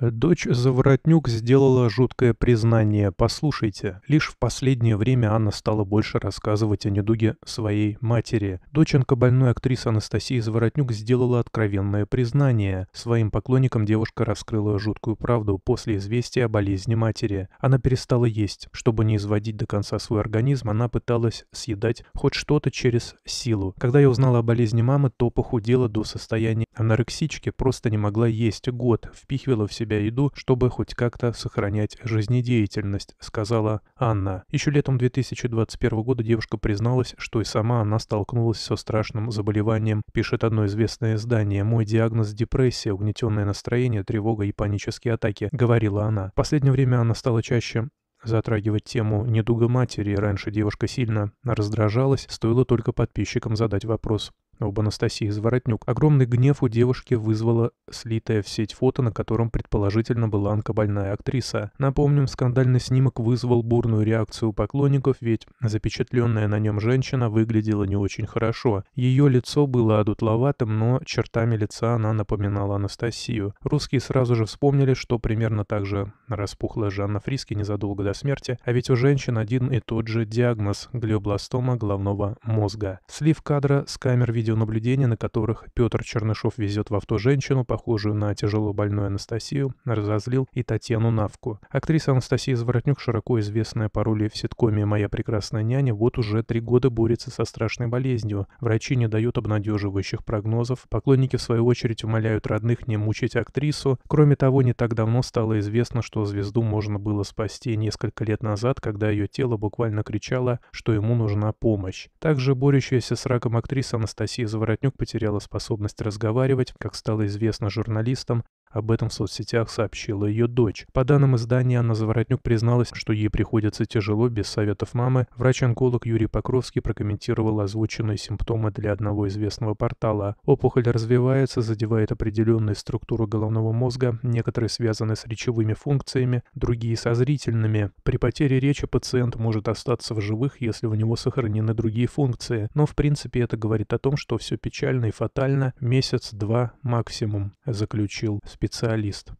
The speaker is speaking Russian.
Дочь Заворотнюк сделала жуткое признание. Послушайте, лишь в последнее время Анна стала больше рассказывать о недуге своей матери. Доченька больной актрисы Анастасии Заворотнюк сделала откровенное признание. Своим поклонникам девушка раскрыла жуткую правду после известия о болезни матери. Она перестала есть. Чтобы не изводить до конца свой организм, она пыталась съедать хоть что-то через силу. Когда я узнала о болезни мамы, то похудела до состояния анорексички, просто не могла есть год, впихивала в себя себя еду, чтобы хоть как-то сохранять жизнедеятельность», — сказала Анна. Еще летом 2021 года девушка призналась, что и сама она столкнулась со страшным заболеванием, пишет одно известное издание. «Мой диагноз – депрессия, угнетенное настроение, тревога и панические атаки», — говорила она. В последнее время она стала чаще затрагивать тему недуга матери. Раньше девушка сильно раздражалась, стоило только подписчикам задать вопрос об Анастасии Заворотнюк. Огромный гнев у девушки вызвала слитая в сеть фото, на котором предположительно была онкобольная актриса. Напомним, скандальный снимок вызвал бурную реакцию поклонников, ведь запечатленная на нем женщина выглядела не очень хорошо. Ее лицо было одутловатым, но чертами лица она напоминала Анастасию. Русские сразу же вспомнили, что примерно так же распухла Жанна Фриски незадолго до смерти, а ведь у женщин один и тот же диагноз – глиобластома головного мозга. Слив кадра с камер видео видеонаблюдения, на которых Петр Чернышов везет в авто женщину, похожую на тяжело больную Анастасию, разозлил и Татьяну Навку. Актриса Анастасия Заворотнюк, широко известная по роли в ситкоме «Моя прекрасная няня», вот уже три года борется со страшной болезнью. Врачи не дают обнадеживающих прогнозов. Поклонники, в свою очередь, умоляют родных не мучить актрису. Кроме того, не так давно стало известно, что звезду можно было спасти несколько лет назад, когда ее тело буквально кричало, что ему нужна помощь. Также борющаяся с раком актриса Анастасия Анастасия Заворотнюк потеряла способность разговаривать, как стало известно журналистам, об этом в соцсетях сообщила ее дочь. По данным издания, Анна Заворотнюк призналась, что ей приходится тяжело без советов мамы. Врач-онколог Юрий Покровский прокомментировал озвученные симптомы для одного известного портала. Опухоль развивается, задевает определенные структуры головного мозга, некоторые связаны с речевыми функциями, другие со зрительными. При потере речи пациент может остаться в живых, если у него сохранены другие функции. Но в принципе это говорит о том, что все печально и фатально, месяц-два максимум, заключил специалист специалист